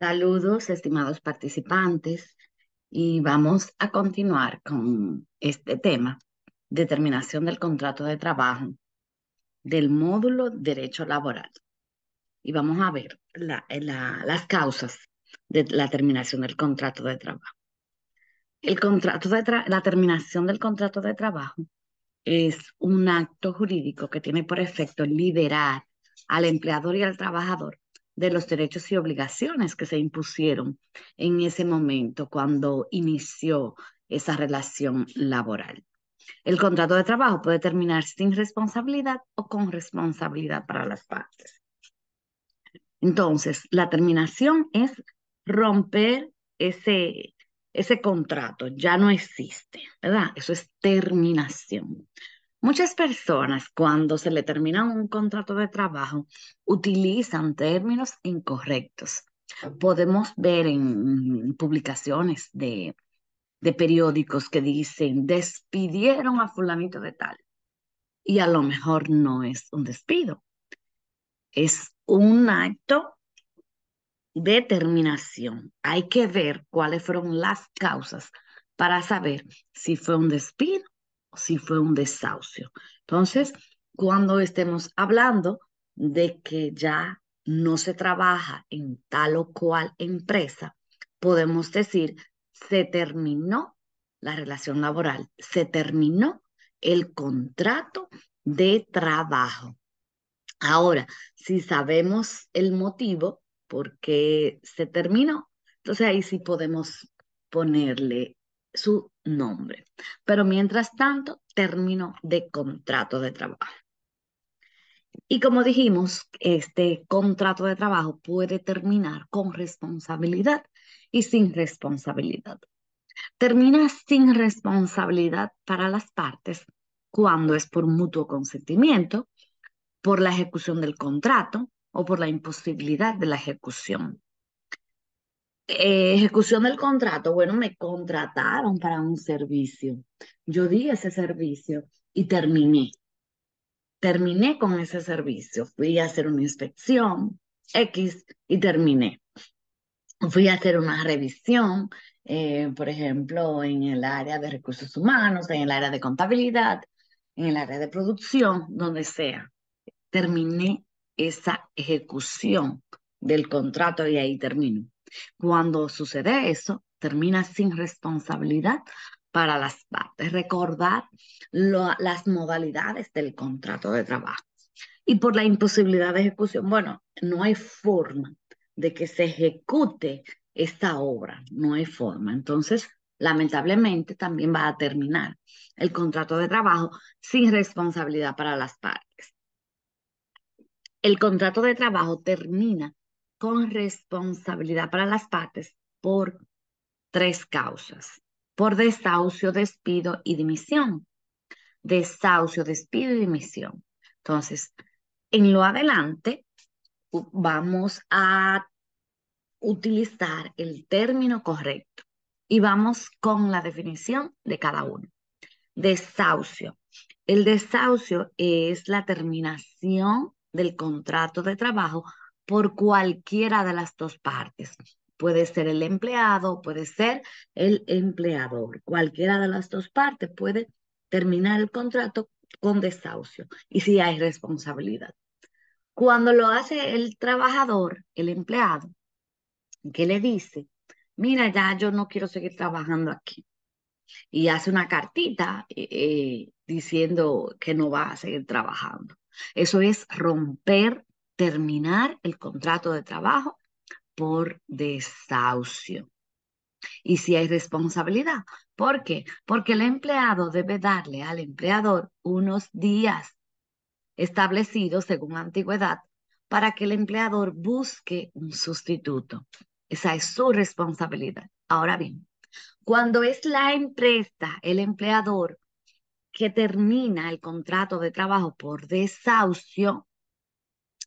Saludos, estimados participantes, y vamos a continuar con este tema, determinación del contrato de trabajo del módulo Derecho Laboral. Y vamos a ver las causas de la terminación del contrato de trabajo. El contrato de la terminación del contrato de trabajo es un acto jurídico que tiene por efecto liberar al empleador y al trabajador de los derechos y obligaciones que se impusieron en ese momento cuando inició esa relación laboral. El contrato de trabajo puede terminar sin responsabilidad o con responsabilidad para las partes. Entonces, la terminación es romper ese, ese contrato, ya no existe, ¿verdad? Eso es terminación. Muchas personas cuando se le termina un contrato de trabajo utilizan términos incorrectos. Podemos ver en publicaciones de, de periódicos que dicen despidieron a fulanito de tal. Y a lo mejor no es un despido. Es un acto de terminación. Hay que ver cuáles fueron las causas para saber si fue un despido si fue un desahucio. Entonces, cuando estemos hablando de que ya no se trabaja en tal o cual empresa, podemos decir, se terminó la relación laboral, se terminó el contrato de trabajo. Ahora, si sabemos el motivo por qué se terminó, entonces ahí sí podemos ponerle su nombre. Pero mientras tanto, término de contrato de trabajo. Y como dijimos, este contrato de trabajo puede terminar con responsabilidad y sin responsabilidad. Termina sin responsabilidad para las partes cuando es por mutuo consentimiento, por la ejecución del contrato o por la imposibilidad de la ejecución. Eh, ejecución del contrato. Bueno, me contrataron para un servicio. Yo di ese servicio y terminé. Terminé con ese servicio. Fui a hacer una inspección X y terminé. Fui a hacer una revisión, eh, por ejemplo, en el área de recursos humanos, en el área de contabilidad, en el área de producción, donde sea. Terminé esa ejecución del contrato y ahí termino. Cuando sucede eso, termina sin responsabilidad para las partes. Recordar las modalidades del contrato de trabajo. Y por la imposibilidad de ejecución, bueno, no hay forma de que se ejecute esta obra, no hay forma. Entonces, lamentablemente, también va a terminar el contrato de trabajo sin responsabilidad para las partes. El contrato de trabajo termina con responsabilidad para las partes por tres causas, por desahucio, despido y dimisión. Desahucio, despido y dimisión. Entonces, en lo adelante, vamos a utilizar el término correcto y vamos con la definición de cada uno. Desahucio. El desahucio es la terminación del contrato de trabajo por cualquiera de las dos partes. Puede ser el empleado, puede ser el empleador. Cualquiera de las dos partes puede terminar el contrato con desahucio y si hay responsabilidad. Cuando lo hace el trabajador, el empleado, que le dice, mira, ya yo no quiero seguir trabajando aquí. Y hace una cartita eh, eh, diciendo que no va a seguir trabajando. Eso es romper terminar el contrato de trabajo por desahucio. Y si hay responsabilidad, ¿por qué? Porque el empleado debe darle al empleador unos días establecidos según antigüedad para que el empleador busque un sustituto. Esa es su responsabilidad. Ahora bien, cuando es la empresa, el empleador, que termina el contrato de trabajo por desahucio,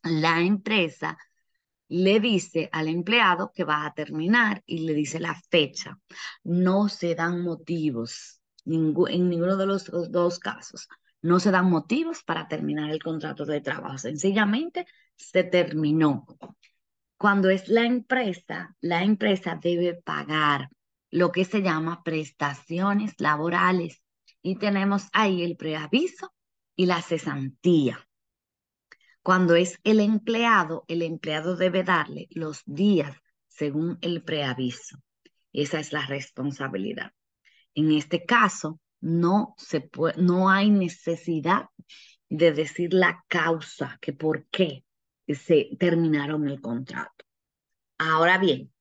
la empresa le dice al empleado que va a terminar y le dice la fecha. No se dan motivos en ninguno de los dos casos. No se dan motivos para terminar el contrato de trabajo. Sencillamente se terminó. Cuando es la empresa, la empresa debe pagar lo que se llama prestaciones laborales y tenemos ahí el preaviso y la cesantía. Cuando es el empleado, el empleado debe darle los días según el preaviso. Esa es la responsabilidad. En este caso, no, se no hay necesidad de decir la causa, que por qué se terminaron el contrato. Ahora bien,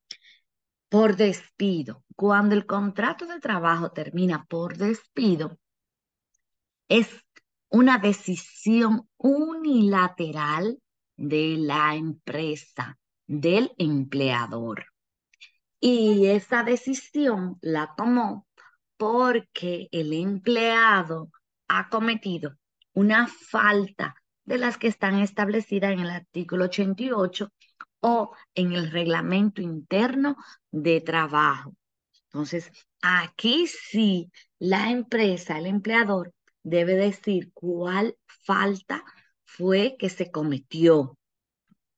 por despido, cuando el contrato de trabajo termina por despido, es una decisión unilateral de la empresa, del empleador. Y esa decisión la tomó porque el empleado ha cometido una falta de las que están establecidas en el artículo 88 o en el reglamento interno de trabajo. Entonces, aquí sí la empresa, el empleador, debe decir cuál falta fue que se cometió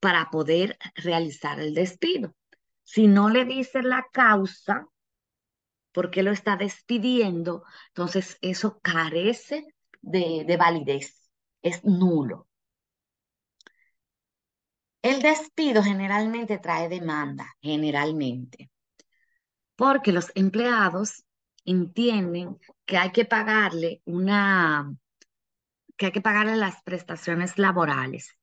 para poder realizar el despido. Si no le dice la causa, por qué lo está despidiendo, entonces eso carece de, de validez, es nulo. El despido generalmente trae demanda, generalmente, porque los empleados entienden que hay que pagarle una, que hay que pagarle las prestaciones laborales.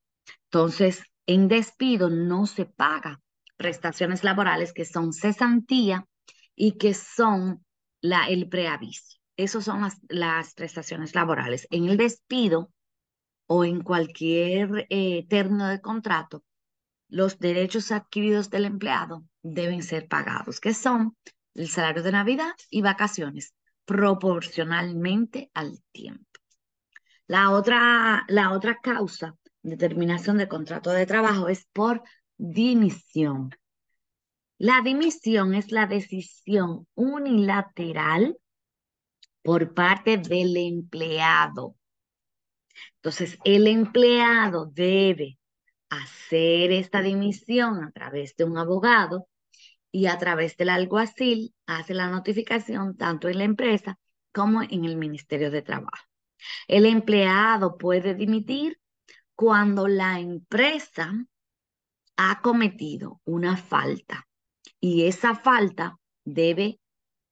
Entonces, en despido no se paga prestaciones laborales que son cesantía y que son la, el preaviso. esos son las, prestaciones laborales. En el despido o en cualquier eh, término de contrato, los derechos adquiridos del empleado deben ser pagados, que son el salario de Navidad y vacaciones proporcionalmente al tiempo. La otra, la otra causa de terminación de contrato de trabajo es por dimisión. La dimisión es la decisión unilateral por parte del empleado. Entonces, el empleado debe hacer esta dimisión a través de un abogado y a través del alguacil hace la notificación tanto en la empresa como en el Ministerio de Trabajo. El empleado puede dimitir cuando la empresa ha cometido una falta y esa falta debe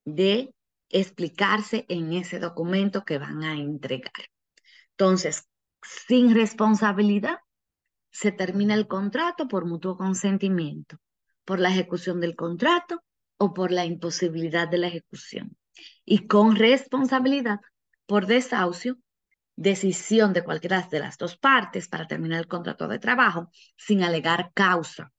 de explicarse en ese documento que van a entregar. Entonces, sin responsabilidad, se termina el contrato por mutuo consentimiento por la ejecución del contrato o por la imposibilidad de la ejecución. Y con responsabilidad por desahucio, decisión de cualquiera de las dos partes para terminar el contrato de trabajo sin alegar causa.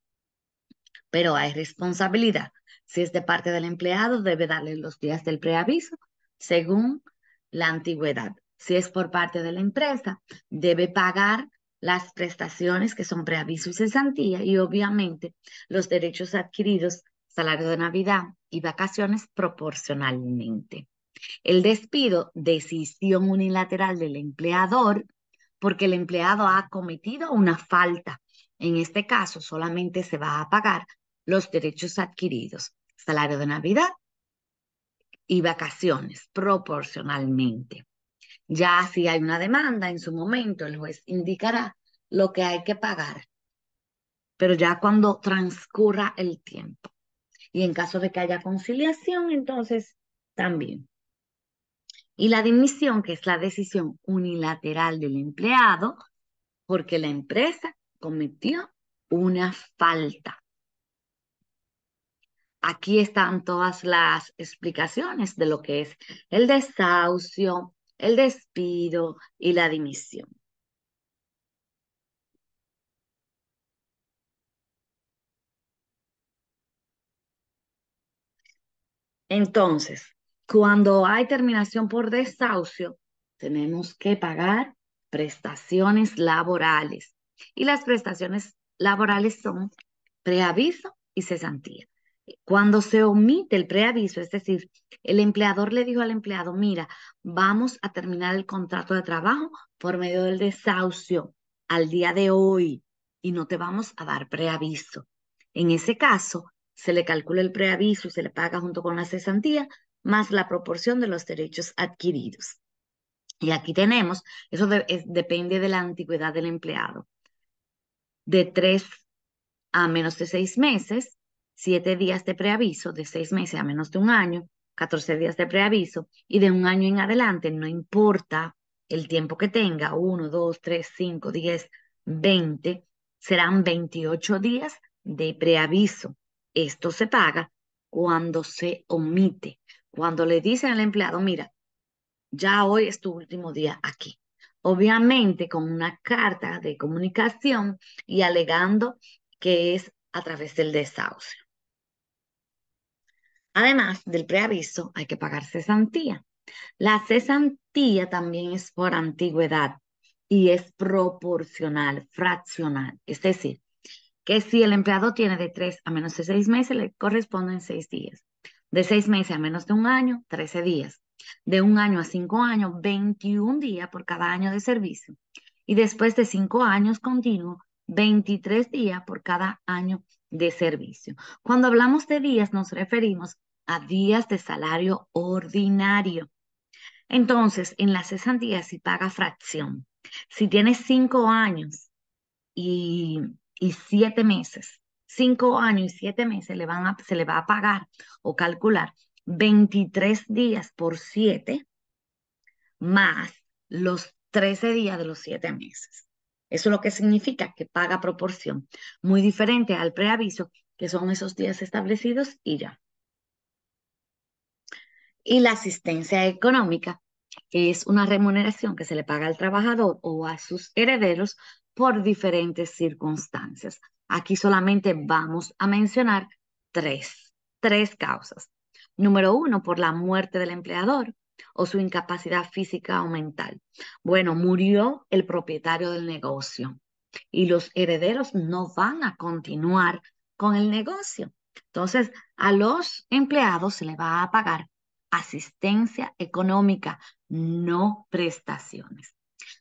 Pero hay responsabilidad. Si es de parte del empleado, debe darle los días del preaviso según la antigüedad. Si es por parte de la empresa, debe pagar las prestaciones que son preaviso y cesantía y obviamente los derechos adquiridos, salario de Navidad y vacaciones proporcionalmente. El despido, decisión unilateral del empleador, porque el empleado ha cometido una falta. En este caso, solamente se va a pagar los derechos adquiridos, salario de Navidad y vacaciones proporcionalmente. Ya si hay una demanda, en su momento el juez indicará lo que hay que pagar, pero ya cuando transcurra el tiempo. Y en caso de que haya conciliación, entonces también. Y la dimisión, que es la decisión unilateral del empleado, porque la empresa cometió una falta. Aquí están todas las explicaciones de lo que es el desahucio, el despido y la dimisión. Entonces, cuando hay terminación por desahucio, tenemos que pagar prestaciones laborales. Y las prestaciones laborales son preaviso y cesantía. Cuando se omite el preaviso, es decir, el empleador le dijo al empleado, mira, vamos a terminar el contrato de trabajo por medio del desahucio al día de hoy y no te vamos a dar preaviso. En ese caso, se le calcula el preaviso y se le paga junto con la cesantía más la proporción de los derechos adquiridos. Y aquí tenemos, eso depende de la antigüedad del empleado, de tres a menos de seis meses, Siete días de preaviso de seis meses a menos de un año, 14 días de preaviso y de un año en adelante, no importa el tiempo que tenga, uno, dos, tres, cinco, diez, veinte, serán 28 días de preaviso. Esto se paga cuando se omite, cuando le dicen al empleado, mira, ya hoy es tu último día aquí. Obviamente con una carta de comunicación y alegando que es a través del desahucio. Además del preaviso, hay que pagar cesantía. La cesantía también es por antigüedad y es proporcional, fraccional. Es decir, que si el empleado tiene de tres a menos de seis meses, le corresponden seis días. De seis meses a menos de un año, 13 días. De un año a cinco años, 21 días por cada año de servicio. Y después de cinco años continuo. 23 días por cada año de servicio. Cuando hablamos de días, nos referimos a días de salario ordinario. Entonces, en la días si paga fracción. Si tienes cinco años y, y siete meses, cinco años y siete meses le van se le va a pagar o calcular 23 días por siete más los 13 días de los siete meses. Eso es lo que significa que paga proporción, muy diferente al preaviso, que son esos días establecidos y ya. Y la asistencia económica es una remuneración que se le paga al trabajador o a sus herederos por diferentes circunstancias. Aquí solamente vamos a mencionar tres, tres causas. Número uno, por la muerte del empleador o su incapacidad física o mental. Bueno, murió el propietario del negocio y los herederos no van a continuar con el negocio. Entonces, a los empleados se le va a pagar asistencia económica, no prestaciones.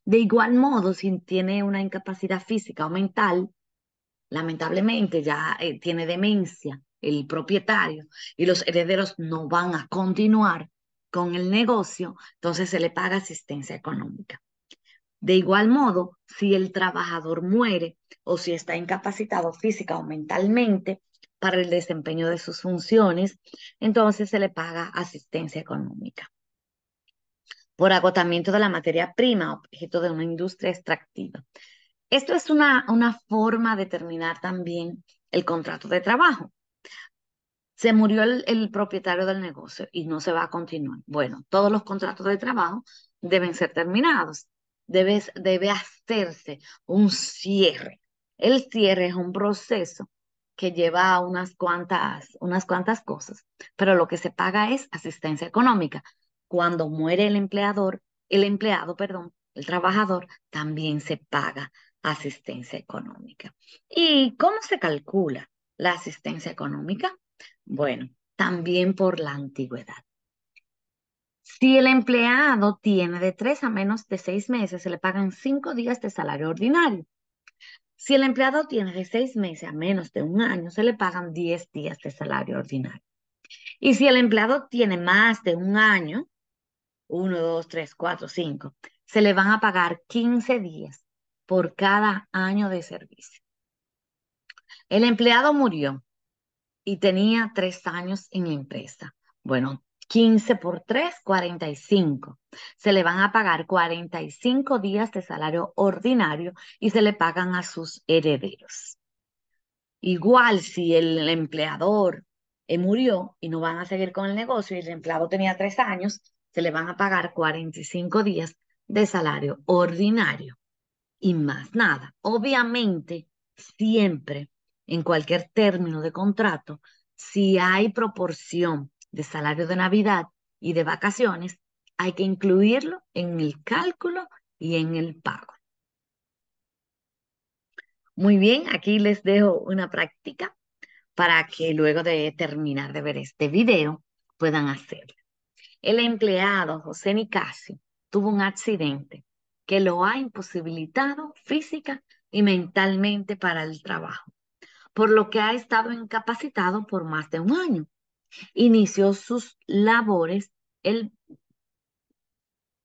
De igual modo, si tiene una incapacidad física o mental, lamentablemente ya eh, tiene demencia el propietario y los herederos no van a continuar con el negocio, entonces se le paga asistencia económica. De igual modo, si el trabajador muere o si está incapacitado física o mentalmente para el desempeño de sus funciones, entonces se le paga asistencia económica. Por agotamiento de la materia prima, objeto de una industria extractiva. Esto es una, una forma de terminar también el contrato de trabajo. Se murió el, propietario del negocio y no se va a continuar. Bueno, todos los contratos de trabajo deben ser terminados. debe hacerse un cierre. El cierre es un proceso que lleva unas cuantas, unas cuantas cosas, pero lo que se paga es asistencia económica. Cuando muere el empleador, el empleado, perdón, el trabajador, también se paga asistencia económica. ¿Y cómo se calcula la asistencia económica? Bueno, también por la antigüedad. Si el empleado tiene de tres a menos de seis meses, se le pagan cinco días de salario ordinario. Si el empleado tiene de seis meses a menos de un año, se le pagan diez días de salario ordinario. Y si el empleado tiene más de un año, uno, dos, tres, cuatro, cinco, se le van a pagar 15 días por cada año de servicio. El empleado murió, y tenía tres años en la empresa. Bueno, 15 por 3, 45. Se le van a pagar 45 días de salario ordinario y se le pagan a sus herederos. Igual si el empleador eh, murió y no van a seguir con el negocio y el empleado tenía tres años, se le van a pagar 45 días de salario ordinario y más nada. Obviamente, siempre en cualquier término de contrato, si hay proporción de salario de Navidad y de vacaciones, hay que incluirlo en el cálculo y en el pago. Muy bien, aquí les dejo una práctica para que luego de terminar de ver este video puedan hacerlo. El empleado José Nicasio tuvo un accidente que lo ha imposibilitado física y mentalmente para el trabajo por lo que ha estado incapacitado por más de un año. Inició sus labores el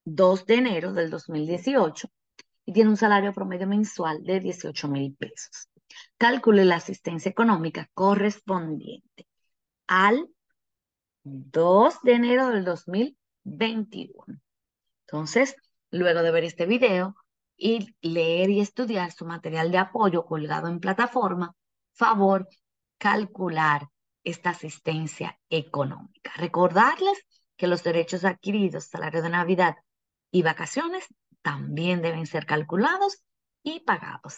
2 de enero del 2018 y tiene un salario promedio mensual de 18 mil pesos. Calcule la asistencia económica correspondiente al 2 de enero del 2021. Entonces, luego de ver este video y leer y estudiar su material de apoyo colgado en plataforma, favor calcular esta asistencia económica. Recordarles que los derechos adquiridos, salario de Navidad y vacaciones también deben ser calculados y pagados.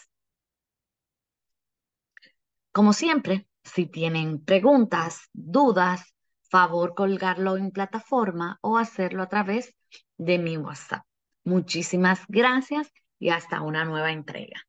Como siempre, si tienen preguntas, dudas, favor colgarlo en plataforma o hacerlo a través de mi WhatsApp. Muchísimas gracias y hasta una nueva entrega.